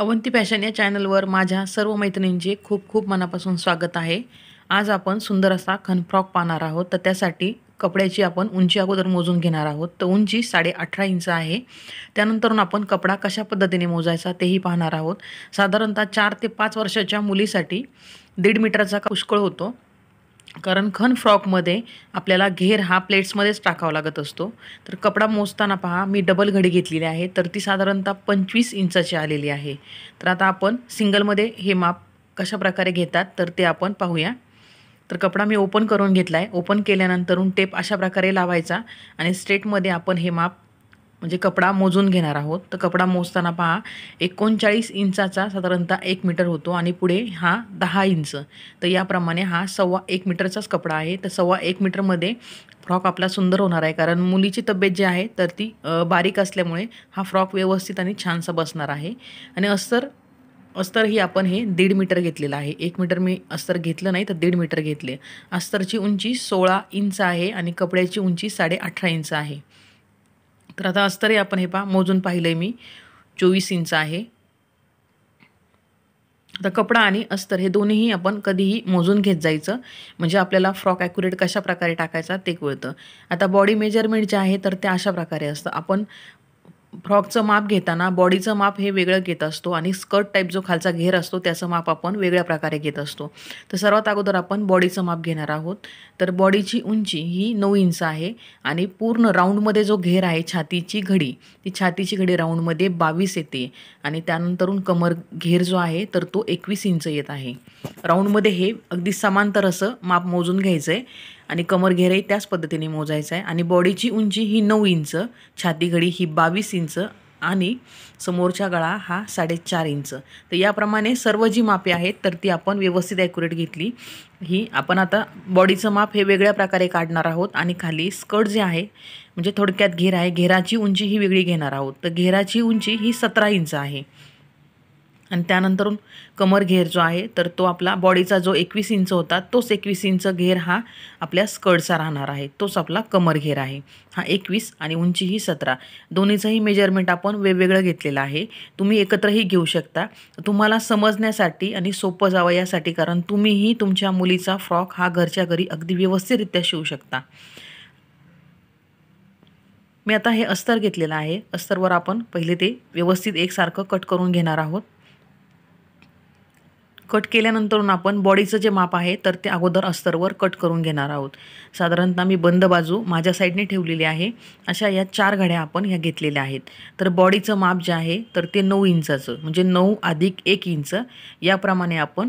Avanti fashion या चॅनलवर माझ्या सर्व मैत्रिणींचे खूप खूप मनापासून स्वागत आहे आज आपण सुंदर असा खनफ्रॉक पाहणार आहोत तर त्यासाठी कपड्याची आपण उंची अगोदर मोजून घेणार आहोत तर उंची साडे अठरा इंच आहे त्यानंतर आपण कपडा कशा पद्धतीने मोजायचा तेही पाहणार आहोत साधारणतः चार ते पाच वर्षाच्या मुलीसाठी दीड मीटरचा पुष्कळ होतो कारण खन फ्रॉकमध्ये आपल्याला घेर हा प्लेट्समध्येच टाकावा लागत असतो तर कपडा मोजताना पहा मी डबल घडी घेतलेली आहे तर ती साधारणतः पंचवीस इंचाची आलेली आहे तर आता आपण सिंगलमध्ये हे माप कशा प्रकारे घेतात तर ते आपण पाहूया तर कपडा मी ओपन करून घेतला आहे ओपन केल्यानंतरून टेप अशा प्रकारे लावायचा आणि स्ट्रेटमध्ये आपण हे माप म्हणजे कपडा मोजून घेणार आहोत तर कपडा मोजताना पहा एकोणचाळीस इंचाचा साधारणतः एक मीटर होतो आणि पुढे हा दहा इंच तर याप्रमाणे हा सव्वा एक मीटरचाच कपडा आहे तर सव्वा एक मीटरमध्ये फ्रॉक आपला सुंदर होणार आहे कारण मुलीची तब्येत जी आहे तर ती बारीक असल्यामुळे हा फ्रॉक व्यवस्थित आणि छानसा बसणार आहे आणि अस्तर अस्तर ही आपण हे दीड मीटर घेतलेलं आहे एक मीटर मी अस्तर घेतलं नाही तर दीड मीटर घेतले अस्तरची उंची सोळा इंच आहे आणि कपड्याची उंची साडे अठरा इंच आहे तर आता अस्तरी आपण हे पहा मोजून पाहिलं मी चोवीस इंच आहे आता कपडा आणि अस्तर हे दोन्हीही आपण कधीही मोजून घेत जायचं म्हणजे आपल्याला फ्रॉक ॲक्युरेट कशा प्रकारे टाकायचा ते कळतं आता बॉडी मेजरमेंट जे आहे तर ते अशा प्रकारे असतं आपण फ्रॉकचं माप घेताना बॉडीचं माप हे वेगळं घेत असतो आणि स्कर्ट टाईप जो खालचा घेर असतो त्याचं माप आपण वेगळ्या प्रकारे घेत असतो तर सर्वात अगोदर आपण बॉडीचं माप घेणार आहोत तर बॉडीची उंची ही नऊ इंच आहे आणि पूर्ण राऊंडमध्ये जो घेर आहे छातीची घडी ती छातीची घडी राऊंडमध्ये बावीस येते आणि त्यानंतरून कमर घेर जो आहे तर तो एकवीस इंच येत आहे राऊंडमध्ये हे अगदी समांतर असं माप मोजून घ्यायचं आहे आणि कमर घेरही त्याच पद्धतीने मोजायचं आहे आणि बॉडीची उंची ही नऊ इंच छाती घडी ही बावीस इंच आणि समोरचा गळा हा साडेचार इंच तर याप्रमाणे सर्व जी मापे आहेत तर ती आपण व्यवस्थित ॲक्युरेट घेतली ही आपण आता बॉडीचं माप हे वेगळ्या प्रकारे काढणार आहोत आणि खाली स्कर्ट जे आहे म्हणजे थोडक्यात घेर आहे घेराची उंची ही वेगळी घेणार आहोत तर घेराची उंची ही सतरा इंच आहे आणि त्यानंतरून कमर घेर जो आहे तर तो आपला बॉडीचा जो एकवीस इंच होता तोच एकवीस इंच घेर हा आपल्या स्कर्टचा राहणार आहे तोच आपला कमर घेर आहे हा एकवीस आणि उंची ही सतरा दोन्हीचंही मेजरमेंट आपण वेगवेगळं घेतलेलं आहे तुम्ही एकत्रही घेऊ शकता तुम्हाला समजण्यासाठी आणि सोपं जावं यासाठी कारण तुम्हीही तुमच्या मुलीचा फ्रॉक हा घरच्या घरी अगदी व्यवस्थितरित्या शिवू शकता मी आता हे अस्तर घेतलेलं आहे अस्तरवर आपण पहिले ते व्यवस्थित एकसारखं कट करून घेणार आहोत कट केल्यानंतर आपण बॉडीचं जे माप आहे तर ते अगोदर अस्तरवर कट करून घेणार आहोत साधारणतः मी बंद बाजू माझ्या साईडने ठेवलेली आहे अशा या चार घड्या आपण ह्या घेतलेल्या आहेत तर बॉडीचं माप जे आहे तर ते नऊ इंचाचं म्हणजे नऊ अधिक एक इंच याप्रमाणे आपण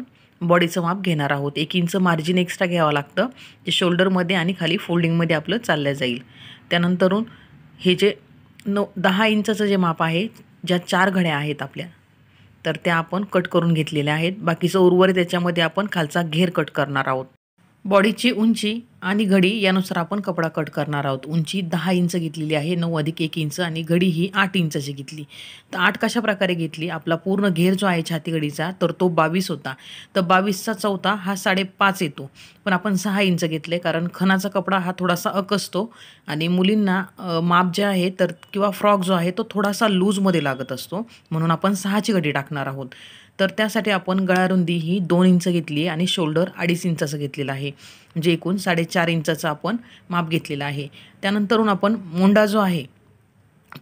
बॉडीचं माप घेणार आहोत एक इंच मार्जिन एक्स्ट्रा घ्यावं लागतं जे शोल्डरमध्ये आणि खाली फोल्डिंगमध्ये आपलं चाललं जाईल त्यानंतरून हे जे नऊ दहा इंचाचं जे माप आहे ज्या चार घड्या आहेत आपल्या तर त्या आपण कट करून घेतलेल्या आहेत बाकीचं उर्वरित त्याच्यामध्ये आपण खालचा घेर कट करणार आहोत बॉडीची उंची आणि घडी यानुसार आपण कपडा कट करणार आहोत उंची दहा इंच घेतलेली आहे नऊ अधिक एक इंच आणि घडी ही आठ इंचाची घेतली तर आठ कशा प्रकारे घेतली आपला पूर्ण घेर जो आहे छाती घडीचा तर तो बावीस होता तर बावीसचा चौथा हा साडेपाच येतो पण आपण सहा इंच घेतले कारण खणाचा कपडा हा थोडासा अकसतो आणि मुलींना माप जे आहे तर किंवा फ्रॉक जो आहे तो थोडासा लूजमध्ये लागत असतो म्हणून आपण सहाची घडी टाकणार आहोत तर त्यासाठी आपण गळारुंदी ही दोन इंच घेतली आहे आणि शोल्डर अडीच इंचाचं घेतलेलं आहे म्हणजे एकूण साडेचार इंचाचं आपण माप घेतलेलं आहे त्यानंतरून आपण मोंडा जो आहे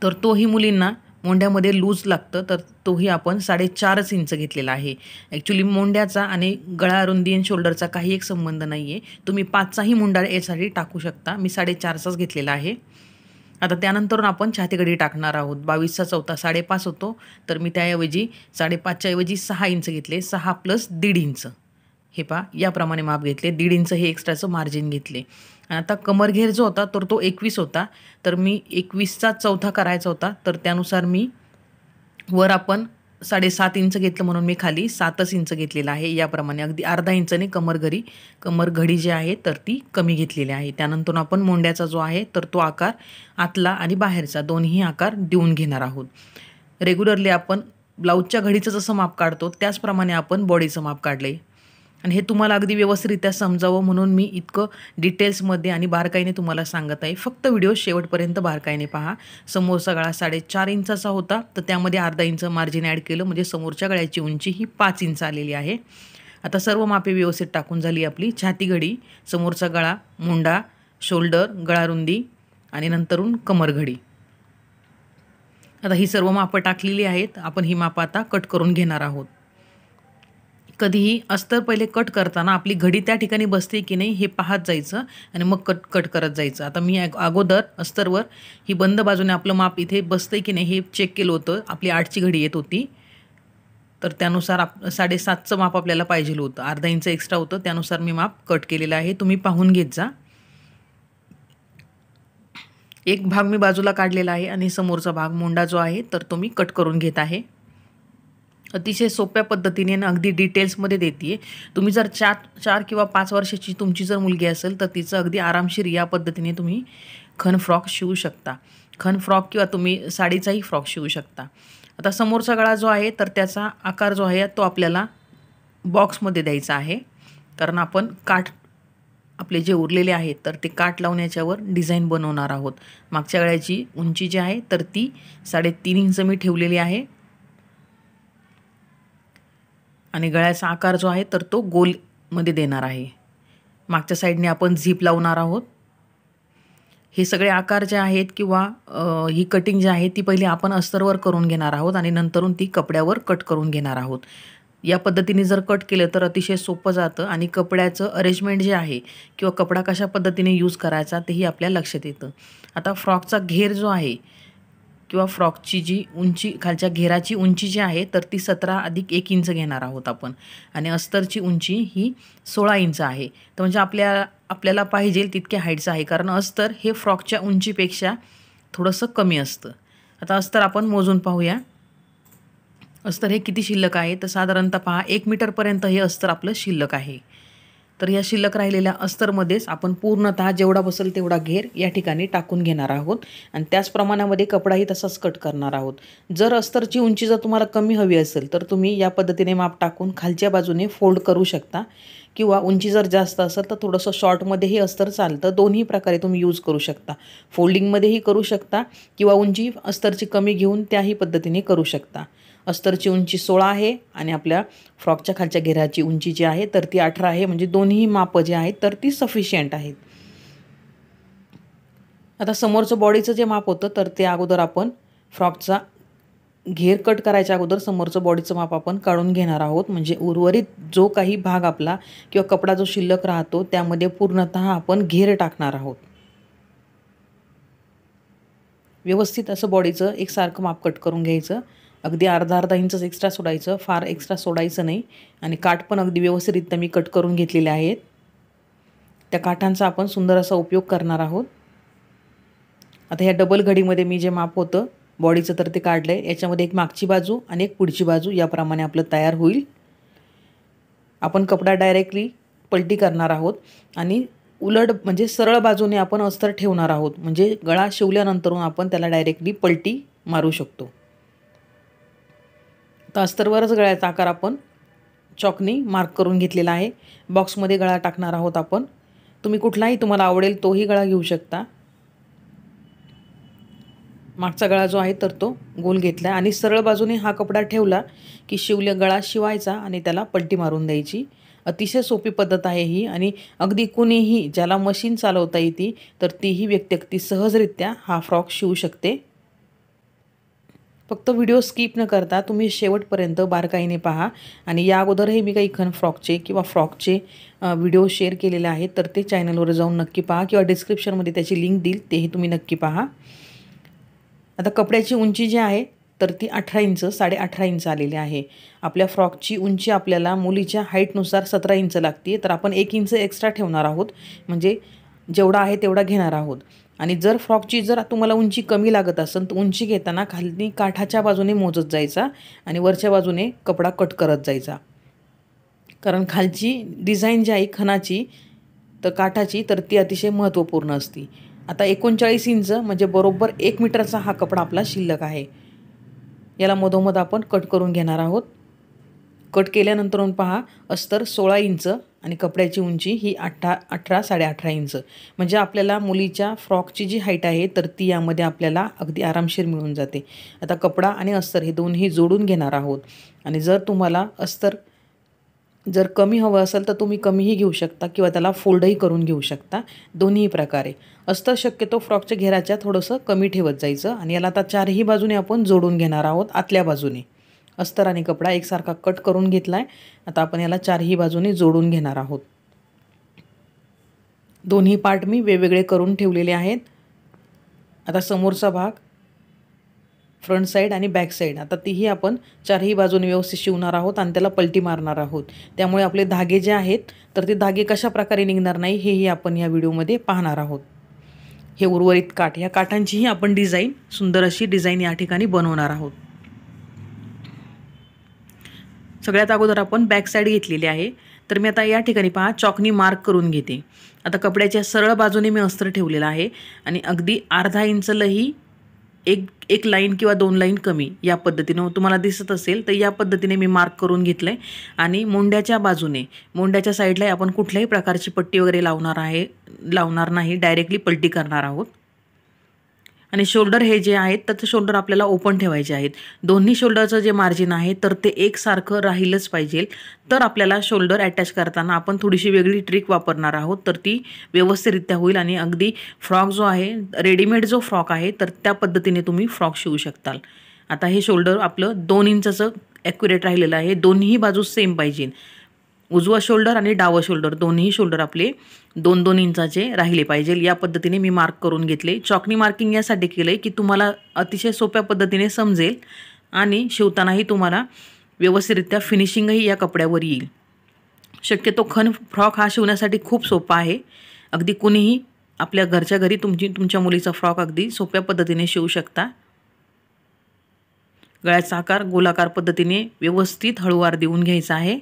तर तोही मुलींना मोंड्यामध्ये लूज लागतं तर तोही आपण साडेचारच इंच घेतलेला आहे ॲक्च्युली मोंड्याचा आणि गळा रुंदी आणि शोल्डरचा काही एक संबंध नाही आहे तुम्ही पाचचाही मुंडा यासाठी टाकू शकता मी साडेचारचाच घेतलेला आहे आता त्यानंतर आपण छातीकडी टाकणार आहोत बावीसचा चौथा साडेपाच होतो तर मी त्याऐवजी साडेपाचच्या ऐवजी सहा इंच घेतले सहा प्लस दीड इंच हे पा याप्रमाणे माप घेतले दीड इंच हे एक्स्ट्राचं मार्जिन घेतले आणि आता कमरघेर जो होता तर तो एकवीस होता तर मी एकवीसचा चौथा करायचा होता तर त्यानुसार मी वर आपण साडेसात इंच घेतलं म्हणून मी खाली सातच इंच घेतलेलं आहे याप्रमाणे अगदी अर्धा इंचने कमर घरी कमर घडी जी आहे तर ती कमी घेतलेली आहे त्यानंतर आपण मोंड्याचा जो आहे तर तो आकार आतला आणि बाहेरचा दोन्ही आकार देऊन घेणार आहोत रेग्युलरली आपण ब्लाऊजच्या घडीचं जसं माप काढतो त्याचप्रमाणे आपण बॉडीचं माप काढले आणि हे तुम्हाला अगदी व्यवस्थितरित्या समजावं म्हणून मी इतकं डिटेल्समध्ये आणि बारकाईने तुम्हाला सांगत आहे फक्त व्हिडिओ शेवटपर्यंत बारकाईने पहा समोरचा गळा साडेचार इंचाचा होता तर त्यामध्ये अर्धा इंच मार्जिन ॲड केलं म्हणजे समोरच्या गळ्याची उंची ही पाच इंच आलेली आहे आता सर्व मापे व्यवस्थित टाकून झाली आपली छाती घडी समोरचा गळा मुंडा शोल्डर गळारुंदी आणि नंतरून कमरघडी आता ही सर्व मापं टाकलेली आहेत आपण ही मापं आता कट करून घेणार आहोत कधीही अस्तर पहिले कट करताना आपली घडी त्या ठिकाणी बसते की नाही हे पाहत जायचं आणि मग कट कट करत जायचं आता मी अगोदर अस्तरवर ही बंद बाजूने आपलं माप इथे बसते की नाही हे चेक केलं होतं आपली आठची घडी येत होती तर त्यानुसार आप साडेसातचं माप आपल्याला पाहिजे होतं अर्धा इंच एक्स्ट्रा होतं त्यानुसार मी माप कट केलेलं आहे तुम्ही पाहून घेत जा एक भाग मी बाजूला काढलेला आहे आणि समोरचा भाग मोंडा जो आहे तर तो मी कट करून घेत आहे अतिशय सोप्या पद्धतीने आणि अगदी डिटेल्समध्ये देते तुम्ही जर चार चार किंवा पाच वर्षाची तुमची जर मुलगी असेल तर तिचं अगदी आरामशीर या पद्धतीने तुम्ही खन फ्रॉक शिवू शकता खन फ्रॉक किंवा तुम्ही साडीचाही फ्रॉक शिवू शकता आता समोरचा गळा जो आहे तर त्याचा आकार जो आहे तो आपल्याला बॉक्समध्ये द्यायचा आहे कारण आपण काठ आपले जे उरलेले आहेत तर ते काठ लावण्याच्यावर डिझाईन बनवणार आहोत मागच्या गळ्याची उंची जी आहे तर ती साडेतीन इंच मी ठेवलेली आहे आणि गळ्याचा आकार जो आहे तर तो गोलमध्ये देणार आहे मागच्या साईडने आपण झीप लावणार आहोत हे सगळे आकार जे आहेत किंवा ही कटिंग जी आहे ती पहिली आपण अस्तरवर करून घेणार आहोत आणि नंतरून ती कपड्यावर कट करून घेणार आहोत या पद्धतीने जर कट केलं तर अतिशय सोपं जातं आणि कपड्याचं अरेंजमेंट जे आहे किंवा कपडा कशा पद्धतीने यूज करायचा तेही आपल्या लक्षात येतं आता फ्रॉकचा घेर जो आहे किंवा फ्रॉकची जी उंची खालच्या घेराची उंची जी आहे तर ती सतरा अधिक एक इंच घेणार आहोत आपण आणि अस्तरची उंची ही सोळा इंच आहे तर म्हणजे आपल्या आपल्याला पाहिजे तितक्या हाईटचं आहे कारण अस्तर हे फ्रॉकच्या उंचीपेक्षा थोडंसं कमी असतं आता अस्तर आपण मोजून पाहूया अस्तर हे किती शिल्लक आहे तर साधारणतः पहा एक मीटरपर्यंत हे अस्तर आपलं शिल्लक आहे तर या शिल्लक राहिलेल्या अस्तरमध्येच आपण पूर्णतः जेवढा बसेल तेवढा घेर या ठिकाणी टाकून घेणार आहोत आणि त्याच प्रमाणामध्ये कपडाही तसाच कट करणार आहोत जर अस्तरची उंची जर तुम्हाला कमी हवी असेल तर तुम्ही या पद्धतीने माप टाकून खालच्या बाजूने फोल्ड करू शकता किंवा उंची जर जास्त असेल तर थोडंसं शॉर्टमध्येही अस्तर चालतं दोन्ही प्रकारे तुम्ही यूज करू शकता फोल्डिंगमध्येही करू शकता किंवा उंची अस्तरची कमी घेऊन त्याही पद्धतीने करू शकता अस्तरची उंची सोळा आहे आणि आपल्या फ्रॉकच्या खालच्या घेराची उंची जी आहे तर ती अठरा आहे म्हणजे दोन्ही मापं जे आहेत तर ती सफिशियंट आहेत आता समोरचं बॉडीचं जे माप होतं तर ते अगोदर आपण फ्रॉकचा घेर कट करायच्या अगोदर समोरचं बॉडीचं माप आपण काढून घेणार आहोत म्हणजे उर्वरित जो काही भाग आपला किंवा कपडा जो शिल्लक राहतो त्यामध्ये पूर्णत आपण घेर टाकणार आहोत व्यवस्थित असं बॉडीचं एकसारखं माप कट करून घ्यायचं अगदी अर्धा अर्धा इंच एक्स्ट्रा सोडायचं फार एक्स्ट्रा सोडायचं नाही आणि काठ पण अगदी व्यवस्थितरित्या मी कट करून घेतलेले आहेत त्या काठांचा आपण सुंदर असा उपयोग करणार आहोत आता ह्या डबल घडीमध्ये मी जे माप होतं बॉडीचं तर ते काढलं आहे याच्यामध्ये एक मागची बाजू आणि एक पुढची बाजू याप्रमाणे आपलं तयार होईल आपण कपडा डायरेक्टली पलटी करणार आहोत आणि उलट म्हणजे सरळ बाजूने आपण अस्तर ठेवणार आहोत म्हणजे गळा शिवल्यानंतरून आपण त्याला डायरेक्टली पलटी मारू शकतो तर अस्तरवरच गळ्याचा आकार आपण चॉकनी मार्क करून घेतलेला आहे बॉक्समध्ये गळा टाकणार आहोत आपण तुम्ही कुठलाही तुम्हाला आवडेल तोही गळा घेऊ शकता मागचा गळा जो आहे तर तो गोल घेतला आणि सरळ बाजूने हा कपडा ठेवला की शिवले गळा शिवायचा आणि त्याला पट्टी मारून द्यायची अतिशय सोपी पद्धत आहे ही आणि अगदी कुणीही ज्याला मशीन चालवता येते तर तीही व्यक्ती अगदी सहजरित्या हा फ्रॉक शिवू शकते फक्त व्हिडिओ स्किप न करता तुम्ही शेवटपर्यंत बारकाईने पहा आणि या अगोदरही मी काही खन फ्रॉकचे किंवा फ्रॉकचे व्हिडिओ शेअर केलेले आहेत तर ते चॅनलवर जाऊन नक्की पहा किंवा डिस्क्रिप्शनमध्ये त्याची लिंक देईल तेही तुम्ही नक्की पहा आता कपड्याची उंची जी आहे तर ती अठरा इंच साडे अठरा इंच आलेली आहे आपल्या फ्रॉकची उंची आपल्याला मुलीच्या हाईटनुसार सतरा इंच लागते तर आपण एक इंच एक्स्ट्रा ठेवणार आहोत म्हणजे जेवढा आहे तेवढा घेणार आहोत आणि जर फ्रॉकची जर तुम्हाला उंची कमी लागत असेल तर उंची घेताना खाली काठाच्या बाजूने मोजत जायचा आणि वरच्या बाजूने कपडा कट करत जायचा कारण खालची डिझाईन जी आहे खणाची तर काठाची तर ती अतिशय महत्त्वपूर्ण असती आता एकोणचाळीस इंच म्हणजे बरोबर एक मीटरचा हा कपडा आपला शिल्लक आहे याला मधोमध आपण कट करून घेणार आहोत कट केल्यानंतर पहा अस्तर सोळा इंच आणि कपड्याची उंची ही अठरा अठरा साडेअठरा इंच म्हणजे आपल्याला मुलीच्या फ्रॉकची जी हाईट आहे तर ती यामध्ये आपल्याला अगदी आरामशीर मिळून जाते आता कपडा आणि अस्तर हे दोन्ही जोडून घेणार आहोत आणि जर तुम्हाला अस्तर जर कमी हवं असेल तर तुम्ही कमीही घेऊ शकता किंवा त्याला फोल्डही करून घेऊ शकता दोन्ही प्रकारे अस्तर शक्यतो फ्रॉकच्या घेराच्या थोडंसं कमी ठेवत जायचं आणि याला आता चारही बाजूने आपण जोडून घेणार आहोत आतल्या बाजूने अस्तर आणि कपडा एकसारखा कट करून घेतला आहे आता आपण याला चारही बाजूने जोडून घेणार आहोत दोन्ही पार्ट मी वेगवेगळे करून ठेवलेले आहेत आता समोरचा भाग फ्रंट साईड आणि बॅक साईड आता तीही आपण चारही बाजूने व्यवस्थित शिवणार आहोत आणि त्याला पलटी मारणार आहोत त्यामुळे आपले धागे जे आहेत तर ते धागे कशाप्रकारे निघणार नाही हेही आपण या व्हिडिओमध्ये पाहणार आहोत हे उर्वरित काठ या काठांचीही आपण डिझाईन सुंदर अशी डिझाईन या ठिकाणी बनवणार आहोत सगळ्यात अगोदर आपण बॅक साईड घेतलेली आहे तर मी आता या ठिकाणी पहा चॉकनी मार्क करून घेते आता कपड्याच्या सरळ बाजूने मी अस्त्र ठेवलेलं आहे आणि अगदी अर्धा लही एक एक लाईन किंवा दोन लाईन कमी या पद्धतीनं तुम्हाला दिसत असेल तर या पद्धतीने मी मार्क करून घेतलं आहे आणि मोंड्याच्या बाजूने मोंड्याच्या साईडलाही आपण कुठल्याही प्रकारची पट्टी वगैरे लावणार आहे लावणार नाही डायरेक्टली पलटी करणार आहोत आणि शोल्डर हे जे आहेत तर शोल्डर आपल्याला ओपन ठेवायचे आहेत दोन्ही शोल्डरचं जे मार्जिन आहे तर ते एकसारखं राहिलंच पाहिजे तर आपल्याला शोल्डर अटॅच करताना आपण थोडीशी वेगळी ट्रिक वापरणार आहोत तर ती व्यवस्थितरित्या होईल आणि अगदी फ्रॉक जो आहे रेडीमेड जो फ्रॉक आहे तर त्या पद्धतीने तुम्ही फ्रॉक शिवू शकताल आता हे शोल्डर आपलं दोन इंचाचं ॲक्युरेट राहिलेलं आहे दोन्ही बाजू सेम पाहिजे उजवा शोल्डर आणि डावं शोल्डर दोन्ही शोल्डर आपले दोन दोन इंचाचे राहिले पाहिजे या पद्धतीने मी मार्क करून घेतले चॉकनी मार्किंग यासाठी केलं आहे की तुम्हाला अतिशय सोप्या पद्धतीने समजेल आणि शिवतानाही तुम्हाला व्यवस्थितरित्या फिनिशिंगही या कपड्यावर येईल शक्यतो खन फ्रॉक हा शिवण्यासाठी खूप सोपा आहे अगदी कुणीही आपल्या घरच्या घरी तुमची तुमच्या मुलीचा फ्रॉक अगदी सोप्या पद्धतीने शिवू शकता गळ्याचा आकार गोलाकार पद्धतीने व्यवस्थित हळूवार देऊन घ्यायचा आहे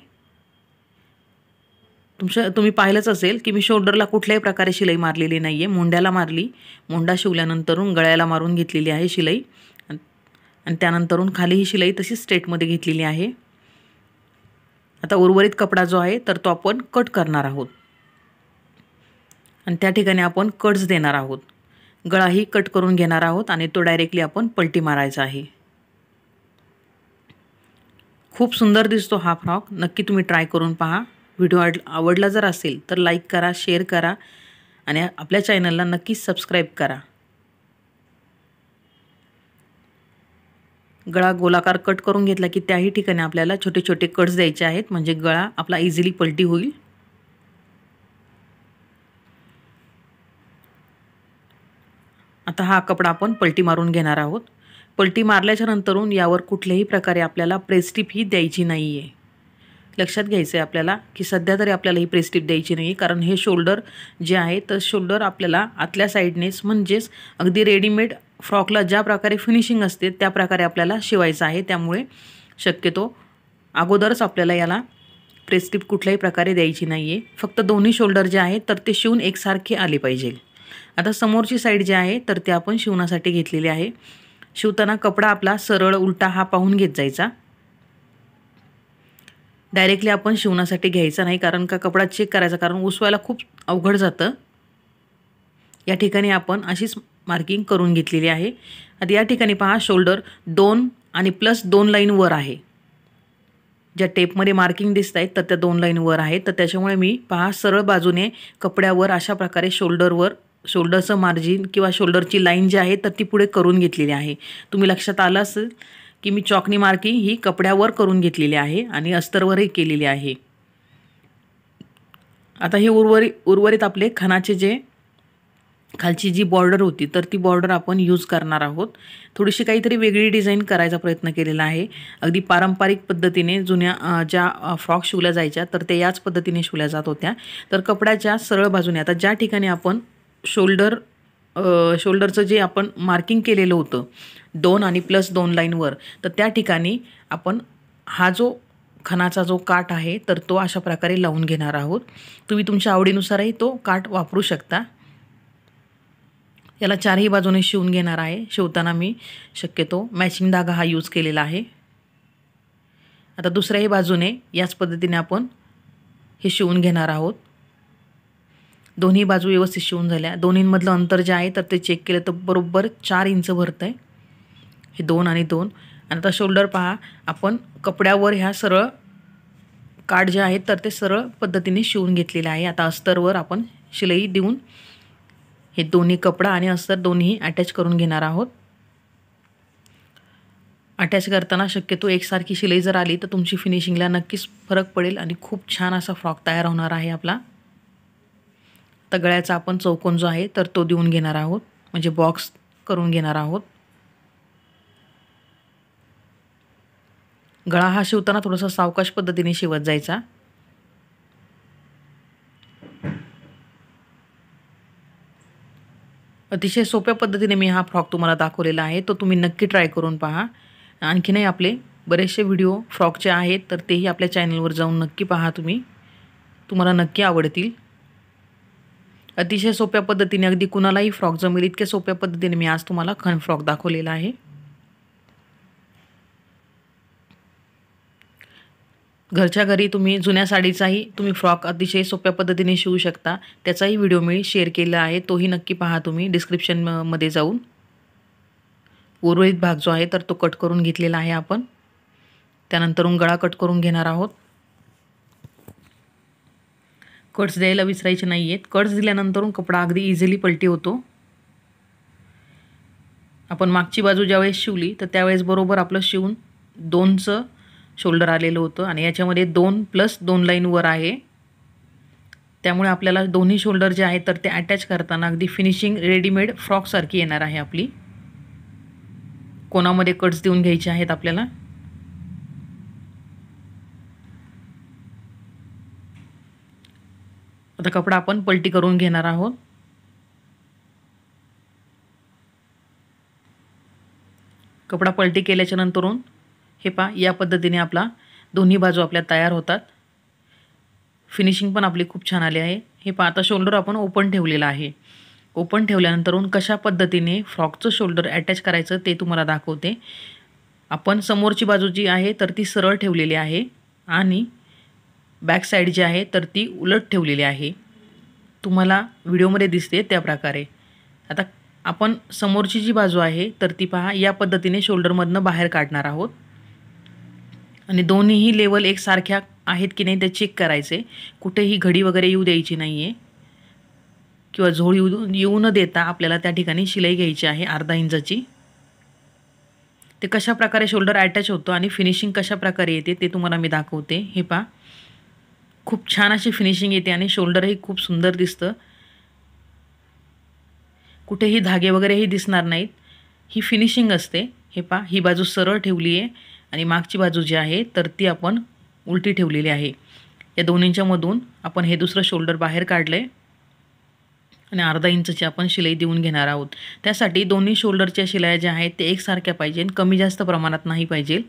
तुमच्या तुम्ही पाहिलंच असेल की मी शोल्डरला कुठल्याही प्रकारे शिलाई मारलेली नाही आहे मुंड्याला मारली मुंडा शिवल्यानंतरून गळ्याला मारून घेतलेली आहे शिलाई आणि त्यानंतरून खाली ही शिलाई तशी स्ट्रेटमध्ये घेतलेली आहे आता उर्वरित कपडा जो आहे तर तो आपण कट करणार आहोत आणि त्या ठिकाणी आपण कट्स देणार आहोत गळाही कट करून घेणार आहोत आणि तो डायरेक्टली आपण पलटी मारायचा आहे खूप सुंदर दिसतो हा फ्रॉक नक्की तुम्ही ट्राय करून पहा व्हिडिओ आड आवडला जर असेल तर लाईक करा शेअर करा आणि आपल्या चॅनलला नक्कीच सबस्क्राईब करा गळा गोलाकार कट करून घेतला की त्याही ठिकाणी आपल्याला छोटे छोटे कट्स द्यायचे आहेत म्हणजे गळा आपला इझिली पलटी होईल आता हा कपडा आपण पलटी मारून घेणार आहोत पलटी मारल्याच्या नंतरून यावर कुठल्याही प्रकारे आपल्याला प्रेस प्रेस्टिप ही द्यायची नाही आहे लक्षात घ्यायचं आहे आपल्याला की सध्या तरी आपल्याला ही प्रेस्टिप द्यायची नाही कारण हे शोल्डर जे आहे तर शोल्डर आपल्याला आतल्या साईडनेच म्हणजेच अगदी रेडीमेड फ्रॉकला ज्या प्रकारे फिनिशिंग असते त्या प्रकारे आपल्याला शिवायचं आहे त्यामुळे शक्यतो अगोदरच आपल्याला याला प्रेस्टिप कुठल्याही प्रकारे द्यायची नाही आहे फक्त दोन्ही शोल्डर जे आहेत तर ते शिवून एकसारखे आले पाहिजे आता समोरची साईड जी आहे तर ते आपण शिवण्यासाठी घेतलेली आहे शिवताना कपडा आपला सरळ उलटा हा पाहून घेत जायचा डायरेक्टली आपण शिवण्यासाठी घ्यायचा नाही कारण का कपडा चेक करायचा कारण उसवायला खूप अवघड जातं या ठिकाणी आपण अशीच मार्किंग करून घेतलेली आहे आता या ठिकाणी पहा शोल्डर दोन आणि प्लस दोन लाईन वर आहे ज्या टेपमध्ये मार्किंग दिसत आहेत तर त्या दोन लाईन वर आहेत तर त्याच्यामुळे मी पहा सरळ बाजूने कपड्यावर अशा प्रकारे शोल्डरवर शोल्डरचं मार्जिन किंवा शोल्डरची लाईन जी आहे तर ती पुढे करून घेतलेली आहे तुम्ही लक्षात आलं असेल की मी चॉकनी मार्किंग ही कपड्यावर करून घेतलेली आहे आणि अस्तरवरही केलेली आहे आता हे उर्वरित उर्वरित आपले खणाचे जे खालची जी बॉर्डर होती तर ती बॉर्डर आपण यूज करणार आहोत थोडीशी काहीतरी वेगळी डिझाईन करायचा प्रयत्न केलेला आहे अगदी पारंपरिक पद्धतीने जुन्या ज्या फ्रॉक शिवल्या जायच्या तर ते याच पद्धतीने शिवल्या जात होत्या तर कपड्याच्या सरळ बाजूने आता ज्या ठिकाणी आपण शोल्डर शोल्डरचं जे आपण मार्किंग केलेलं होतं दोन आणि प्लस दोन लाईनवर तर त्या ठिकाणी आपण हा जो खणाचा जो काठ आहे तर तो अशा प्रकारे लावून घेणार आहोत तुम्ही तुमच्या आवडीनुसारही तो काठ वापरू शकता याला चारही बाजूने शिवून घेणार आहे शिवताना मी शक्यतो मॅचिंग धागा हा यूज केलेला आहे आता दुसऱ्याही बाजूने याच पद्धतीने आपण हे शिवून घेणार आहोत दोन्ही बाजू व्यवस्थित शिवून झाल्या दोन्हींमधलं अंतर जे आहे तर ते चेक केलं तर बरोबर चार इंच भरतं आहे हे दोन आणि दोन आणि आता शोल्डर पहा आपण कपड्यावर ह्या सरळ काढ जे आहेत तर ते सरळ पद्धतीने शिवून घेतलेले आहे आता अस्तरवर आपण शिलाई देऊन हे दोन्ही कपडा आणि अस्तर दोन्ही अटॅच करून घेणार आहोत अटॅच करताना शक्यतो एकसारखी शिलाई जर आली तर तुमची फिनिशिंगला नक्कीच फरक पडेल आणि खूप छान असा फ्रॉक तयार होणार आहे आपला तगळ्याचा आपण चौकोन जो आहे तर तो देऊन घेणार आहोत म्हणजे बॉक्स करून घेणार आहोत गळा हा शिवताना थोडासा सावकाश पद्धतीने शिवत जायचा अतिशय सोप्या पद्धतीने मी हा फ्रॉक तुम्हाला दाखवलेला आहे तो तुम्ही नक्की ट्राय करून पहा आणखीनही आपले बरेचसे व्हिडिओ फ्रॉकचे आहेत तर तेही आपल्या चॅनलवर जाऊन नक्की पहा तुम्ही तुम्हाला नक्की आवडतील अतिशय सोप्या पद्धतीने अगदी कुणालाही फ्रॉक जमेल इतक्या सोप्या पद्धतीने मी आज तुम्हाला खन फ्रॉक दाखवलेला आहे घरच्या घरी तुम्ही जुन्या साडीचाही तुम्ही फ्रॉक अतिशय सोप्या पद्धतीने शिवू शकता त्याचाही व्हिडिओ मी शेअर केला आहे तोही नक्की पहा तुम्ही डिस्क्रिप्शनमध्ये जाऊन उर्वरित भाग जो आहे तर तो कट करून घेतलेला आहे आपण त्यानंतरून गळा कट करून घेणार आहोत कट्स द्यायला विसरायचे नाही आहेत कट्स दिल्यानंतरून कपडा अगदी इझिली पलटी होतो आपण मागची बाजू ज्यावेळेस शिवली तर त्यावेळेस बरोबर आपलं शिवून दोनचं शोल्डर आलेलं होतं आणि याच्यामध्ये दोन प्लस दोन लाईनवर आहे त्यामुळे आपल्याला दोन्ही शोल्डर जे आहे तर ते अटॅच करताना अगदी फिनिशिंग रेडीमेड फ्रॉकसारखी येणार आहे आपली कोणामध्ये कट्स देऊन घ्यायचे आहेत आपल्याला आता कपडा आपण पलटी करून घेणार आहोत कपडा पलटी केल्याच्या नंतरून हे पहा या पद्धतीने आपला दोन्ही बाजू आपल्या तयार होतात फिनिशिंग पण आपली खूप छान आली आहे हे पहा आता शोल्डर आपण ओपन ठेवलेलं आहे ओपन ठेवल्यानंतरून कशा पद्धतीने फ्रॉकचं शोल्डर अटॅच करायचं ते तुम्हाला दाखवते आपण समोरची बाजू जी आहे तर ती सरळ ठेवलेली आहे आणि बॅक साईड जी आहे तर ती उलट ठेवलेली आहे तुम्हाला व्हिडिओमध्ये दिसते त्या प्रकारे आता आपण समोरची जी बाजू आहे तर ती पहा या पद्धतीने शोल्डरमधनं बाहेर काढणार आहोत आणि दोन्हीही लेवल एकसारख्या आहेत की नाही ते चेक करायचे कुठेही घडी वगैरे येऊ द्यायची नाही आहे किंवा झोळ येऊ येऊ न देता आपल्याला त्या ठिकाणी शिलाई घ्यायची आहे अर्धा इंचाची ते कशा प्रकारे शोल्डर अटॅच होतो आणि फिनिशिंग कशाप्रकारे येते ते तुम्हाला मी दाखवते हे पा खूप छान अशी फिनिशिंग येते आणि शोल्डरही खूप सुंदर दिसतं कुठेही धागे वगैरेही दिसणार नाहीत ही फिनिशिंग असते हे पा ही बाजू सरळ ठेवली आहे आणि मागची बाजू जी आहे तर ती आपण उलटी ठेवलेली आहे या दोन्हींच्यामधून आपण हे दुसरं शोल्डर बाहेर काढलं आहे आणि अर्धा इंचची आपण शिलाई देऊन घेणार आहोत त्यासाठी दोन्ही शोल्डरच्या शिलाया ज्या आहेत ते एकसारख्या पाहिजे कमी जास्त प्रमाणात नाही पाहिजे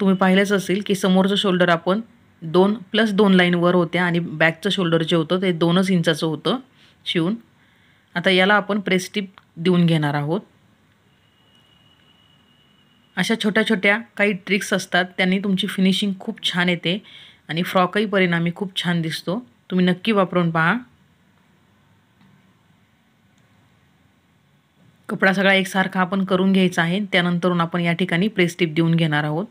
तुम्ही पाहिलंच असेल की समोरचं शोल्डर आपण दोन प्लस दोन लाईनवर होत्या आणि बॅकचं शोल्डर जे होतं ते दोनच इंचाचं होतं शिवून आता याला आपण प्रेस्टिप देऊन घेणार आहोत अशा छोट्या छोट्या काही ट्रिक्स असतात त्यांनी तुमची फिनिशिंग खूप छान येते आणि फ्रॉकही परिणामी खूप छान दिसतो तुम्ही नक्की वापरून पहा कपडा सगळा एकसारखा आपण करून घ्यायचा आहे त्यानंतरून आपण या ठिकाणी प्रेस्टिप देऊन घेणार आहोत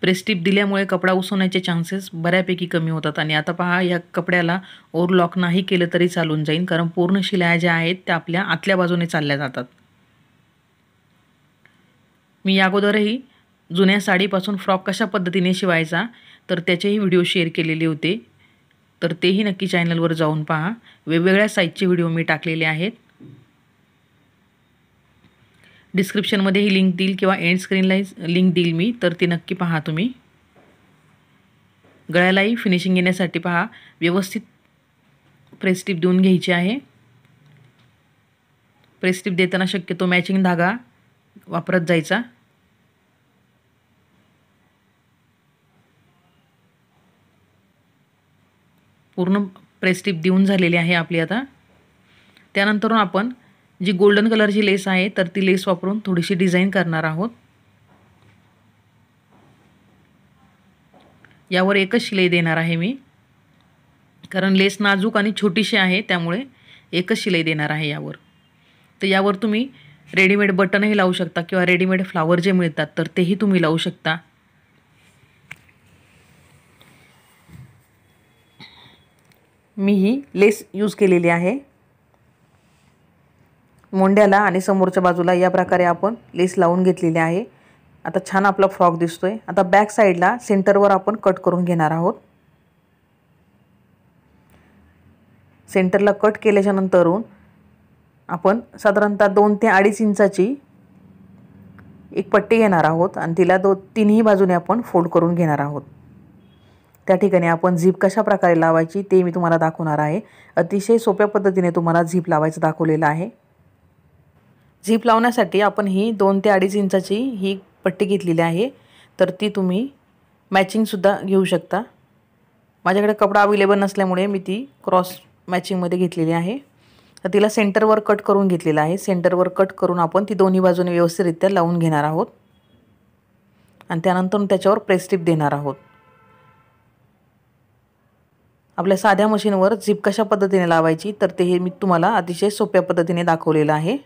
प्रेस्टिप दिल्यामुळे कपडा उसवण्याचे चान्सेस बऱ्यापैकी कमी होतात आणि आता पहा या कपड्याला ओव्हरलॉक नाही केलं तरी चालून जाईल कारण पूर्ण शिलाया ज्या आहेत त्या आपल्या आतल्या बाजूने चालल्या जातात मी अगोदरही जुन्या साडीपासून फ्रॉक कशा पद्धतीने शिवायचा तर त्याचेही व्हिडिओ शेअर केलेले होते तर तेही नक्की चॅनलवर जाऊन पहा वेगवेगळ्या साईजचे व्हिडिओ मी टाकलेले आहेत डिस्क्रिप्शनमध्ये ही लिंक देईल किंवा एंड स्क्रीनलाही लिंक देईल मी तर ती नक्की पहा तुम्ही गळ्यालाही फिनिशिंग येण्यासाठी पहा व्यवस्थित प्रेस्टिप देऊन घ्यायची आहे प्रेस्टिप देताना शक्यतो मॅचिंग धागा वापरत जायचा पूर्ण प्रेस टीप देऊन झालेली आहे आपली आता त्यानंतर आपण जी गोल्डन कलरची लेस आहे तर ती लेस वापरून थोडीशी डिझाईन करणार आहोत यावर एकच शिलाई देणार आहे मी कारण लेस नाजूक आणि छोटीशी आहे त्यामुळे एकच शिलाई देणार आहे यावर तर यावर तुम्ही रेडीमेड बटनही लावू शकता किंवा रेडीमेड फ्लावर जे मिळतात तर तेही तुम्ही लावू शकता मी ही लेस यूज केलेली आहे मोंड्याला आणि समोरच्या बाजूला या प्रकारे आपण लेस लावून घेतलेली आहे आता छान आपला फ्रॉक दिसतोय आता बॅक साईडला सेंटरवर आपण कट करून घेणार आहोत सेंटरला कट केल्याच्या नंतरून आपण साधारणतः दोन ते अडीच इंचाची एक पट्टी घेणार आहोत आणि तिला दो तिन्ही बाजूने आपण फोल्ड करून घेणार आहोत त्या ठिकाणी आपण झीप कशा प्रकारे लावायची ते मी तुम्हाला दाखवणार आहे अतिशय सोप्या पद्धतीने तुम्हाला झीप लावायचं दाखवलेलं आहे झीप लावण्यासाठी आपण ही दोन ते अडीच इंचाची ही पट्टी घेतलेली आहे तर ती तुम्ही मॅचिंगसुद्धा घेऊ शकता माझ्याकडे कपडा अवेलेबल नसल्यामुळे मी ती क्रॉस मॅचिंगमध्ये घेतलेली आहे तर तिला सेंटरवर कट करून घेतलेला आहे सेंटरवर कट करून आपण ती दोन्ही बाजूने व्यवस्थितरित्या लावून घेणार आहोत आणि त्यानंतर त्याच्यावर प्रेस देणार आहोत आपल्या साध्या मशीनवर झिप कशा पद्धतीने लावायची तर ते हे मी तुम्हाला अतिशय सोप्या पद्धतीने दाखवलेलं आहे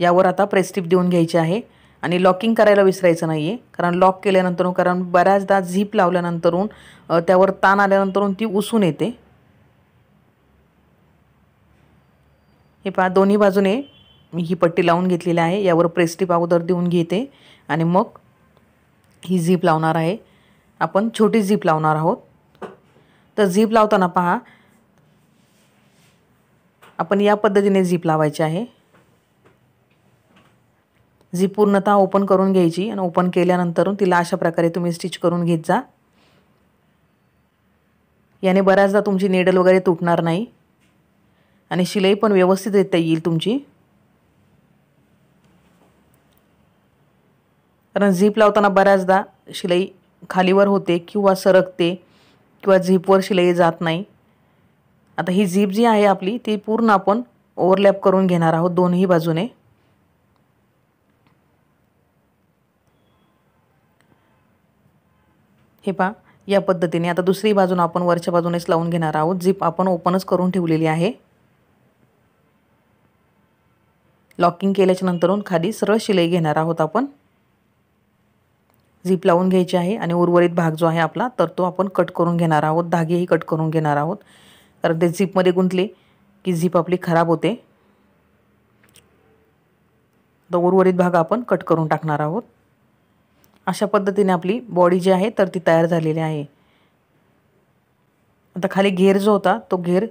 यावर आता प्रेस देऊन घ्यायची आहे आणि लॉकिंग करायला विसरायचं नाही आहे कारण लॉक केल्यानंतर कारण बऱ्याचदा झीप लावल्यानंतरून त्यावर ताण आल्यानंतरून ती उसून येते हे पहा दोन्ही बाजूने मी ही पट्टी लावून घेतलेली आहे यावर प्रेस्टिप अगोदर देऊन घेते आणि मग ही झीप लावणार आहे आपण छोटी झीप लावणार आहोत तर झीप लावताना पहा आपण या पद्धतीने झीप लावायची आहे जी पूर्णतः ओपन करून घ्यायची आणि ओपन केल्यानंतर तिला अशा प्रकारे तुम्ही स्टिच करून घेत जा याने बऱ्याचदा तुमची नेडल वगैरे तुटणार नाही आणि शिलाई पण व्यवस्थित व्यवस्थितरित्या येईल तुमची कारण झीप लावताना बऱ्याचदा शिलाई खालीवर होते किंवा सरकते किंवा झीपवर शिलाई जात नाही आता ही झीप जी आहे आपली ती पूर्ण आपण ओव्हरलॅप करून घेणार आहोत दोन्ही बाजूने हे पहा या पद्धतीने आता दुसरी बाजून आपण वरच्या बाजूनेच लावून घेणार आहोत झीप आपण ओपनच करून ठेवलेली आहे लॉकिंग केल्याच्या नंतरून खाली सरळ शिलाई घेणार आहोत आपण झीप लावून घ्यायची आहे आणि उर्वरित भाग जो आहे आपला तर तो आपण कट करून घेणार आहोत धागेही कट करून घेणार आहोत कारण ते झीपमध्ये गुंतले की झीप आपली खराब होते तर उर्वरित भाग आपण कट करून टाकणार आहोत अशा पद्धतीने आपली बॉडी जी आहे तर ती तयार झालेली आहे आता खाली घेर जो होता तो घेर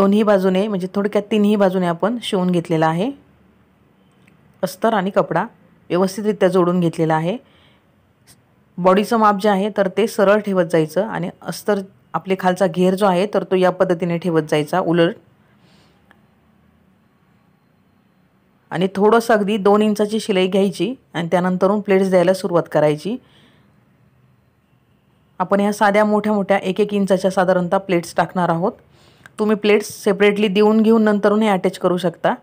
दोन्ही बाजूने म्हणजे थोडक्यात तिन्ही बाजूने आपण शिवून घेतलेला आहे अस्तर आणि कपडा व्यवस्थितरित्या जोडून घेतलेला आहे बॉडीचं माप जे आहे तर ते सरळ ठेवत जायचं आणि अस्तर आपले खालचा घेर जो आहे तर तो या पद्धतीने ठेवत जायचा उलट आणि थोडंसं अगदी दोन इंचाची शिलाई घ्यायची आणि त्यानंतरून प्लेट्स द्यायला सुरुवात करायची आपण ह्या साध्या मोठ्या मोठ्या एक एक इंचाच्या साधारणतः प्लेट्स टाकणार आहोत तुम्ही प्लेट्स सेपरेटली देऊन घेऊन नंतरून हे अटॅच करू शकता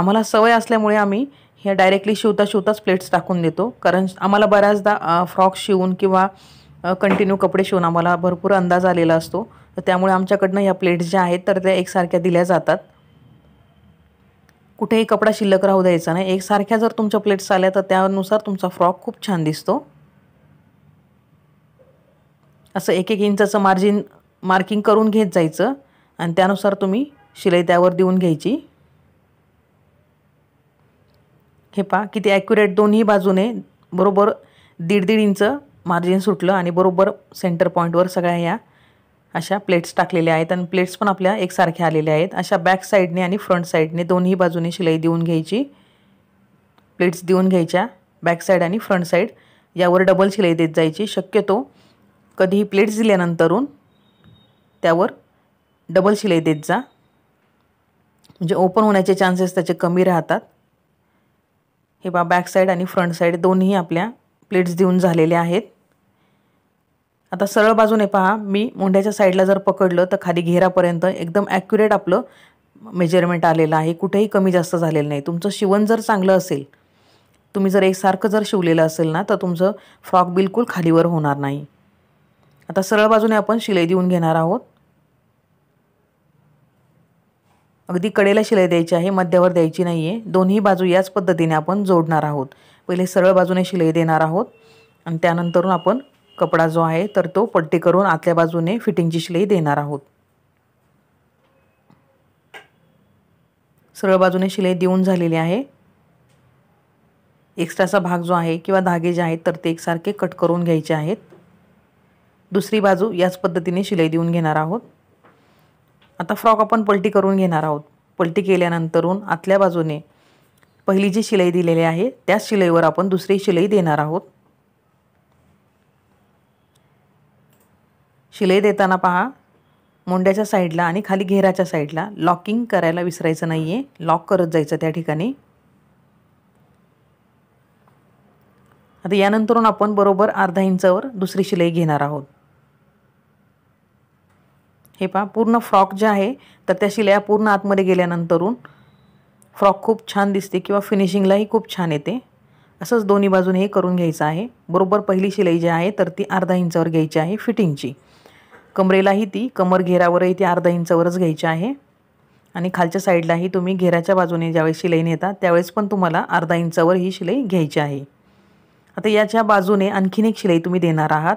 आम्हाला सवय असल्यामुळे आम्ही ह्या डायरेक्टली शिवता शिवताच प्लेट्स टाकून देतो कारण आम्हाला बऱ्याचदा फ्रॉक शिवून किंवा कंटिन्यू कपडे शिवून आम्हाला भरपूर अंदाज आलेला असतो तर त्यामुळे आमच्याकडनं ह्या प्लेट्स ज्या आहेत तर त्या एकसारख्या दिल्या जातात कुठेही कपडा शिल्लक राहू द्यायचा नाही एकसारख्या जर तुमच्या प्लेट्स आल्या तर त्यानुसार तुमचा फ्रॉक खूप छान दिसतो असं एक एक इंचाचं मार्जिन मार्किंग करून घेत जायचं आणि त्यानुसार तुम्ही शिलाई त्यावर देऊन घ्यायची हे पहा किती ॲक्युरेट दोन्ही बाजूने बरोबर दीड दीड इंच मार्जिन सुटलं आणि बरोबर सेंटर पॉईंटवर सगळ्या या अशा प्लेट्स टाकलेल्या आहेत आणि प्लेट्स पण आपल्या एकसारख्या आलेल्या आहेत अशा बॅक साईडने आणि फ्रंट साईडने दोन्ही बाजूने शिलाई देऊन घ्यायची प्लेट्स देऊन घ्यायच्या बॅक साईड आणि फ्रंट साईड यावर डबल शिलाई देत जायची शक्यतो कधीही प्लेट्स दिल्यानंतरून त्यावर डबल शिलाई देत जा म्हणजे ओपन होण्याचे चान्सेस त्याचे कमी राहतात हे बा बॅक साईड आणि फ्रंट साईड दोन्ही आपल्या प्लेट्स देऊन झालेल्या आहेत आता सरळ बाजूने पहा मी मोंढ्याच्या साईडला जर पकडलं तर खाली घेरापर्यंत एकदम ॲक्युरेट आपलं मेजरमेंट आलेलं आहे कुठेही कमी जास्त झालेलं नाही तुमचं शिवण जर चांगलं असेल तुम्ही जर एकसारखं जर शिवलेलं असेल ना तर तुमचं फ्रॉक बिलकुल खालीवर होणार नाही आता सरळ बाजूने आपण शिलाई देऊन घेणार आहोत अगदी कडेला शिलाई द्यायची आहे मध्यावर द्यायची नाही आहे दोन्ही बाजू याच पद्धतीने आपण जोडणार आहोत पहिले सरळ बाजूने शिलाई देणार आहोत आणि त्यानंतरून आपण कपडा जो आहे तर तो पट्टी करून आतल्या बाजूने फिटिंगची शिलाई देणार आहोत सरळ बाजूने शिलाई देऊन झालेली आहे एक्स्ट्राचा भाग जो आहे किंवा धागे जे आहेत तर ते एकसारखे कट करून घ्यायचे आहेत दुसरी बाजू याच पद्धतीने शिलाई देऊन घेणार आहोत आता फ्रॉक आपण पलटी करून घेणार आहोत पलटी केल्यानंतरून आतल्या बाजूने पहिली जी शिलाई दिलेली आहे त्याच शिलाईवर आपण दुसरी शिलाई देणार आहोत शिलाई देताना पहा मुंड्याच्या साईडला आणि खाली घेराच्या साईडला लॉकिंग करायला विसरायचं नाही आहे लॉक करत जायचं त्या ठिकाणी आता यानंतरून आपण बरोबर अर्धा इंचावर दुसरी शिलाई घेणार आहोत हे पहा पूर्ण फ्रॉक जे आहे तर त्या शिलाया पूर्ण आतमध्ये गेल्यानंतरून फ्रॉक खूप छान दिसते किंवा फिनिशिंगलाही खूप छान येते असंच दोन्ही बाजूने हे करून घ्यायचं आहे बरोबर पहिली शिलाई जी आहे तर ती अर्धा इंचावर घ्यायची आहे फिटिंगची कमरेलाही ती कमर घेरावरही ती अर्धा इंचावरच घ्यायची आहे आणि खालच्या साईडलाही तुम्ही घेराच्या बाजूने ज्यावेळेस शिलाई नेता त्यावेळेस पण तुम्हाला अर्धा इंचावर ही शिलाई घ्यायची आहे आता याच्या बाजूने आणखीन एक शिलाई तुम्ही देणार आहात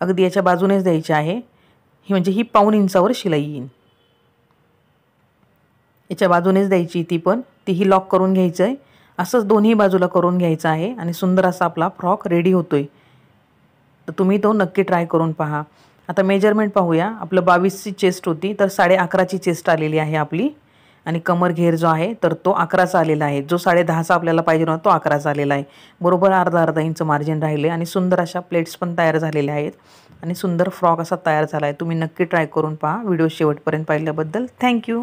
अगदी याच्या बाजूनेच द्यायची आहे ही म्हणजे ही पाऊन इंचावर शिलाई येईल याच्या बाजूनेच द्यायची ती पण तीही लॉक करून घ्यायचं आहे असंच दोन्ही बाजूला करून घ्यायचं आहे आणि सुंदर असा आपला फ्रॉक रेडी होतो आहे तर तुम्ही तो नक्की ट्राय करून पहा आता मेजरमेंट पाहूया आपलं बावीसची चेस्ट होती तर साडे अकराची चेस्ट आलेली आहे आपली आणि कमर घेर जो आहे तर तो अकराचा आलेला आहे जो साडे दहाचा आपल्याला पाहिजे नव्हता तो अकराचा आलेला आहे बरोबर अर्धा अर्धा इंच मार्जिन राहिले आणि सुंदर अशा प्लेट्स पण तयार झालेल्या आहेत आणि सुंदर फ्रॉक असा तयार झाला आहे तुम्ही नक्की ट्राय करून पहा व्हिडिओ शेवटपर्यंत पाहिल्याबद्दल थँक्यू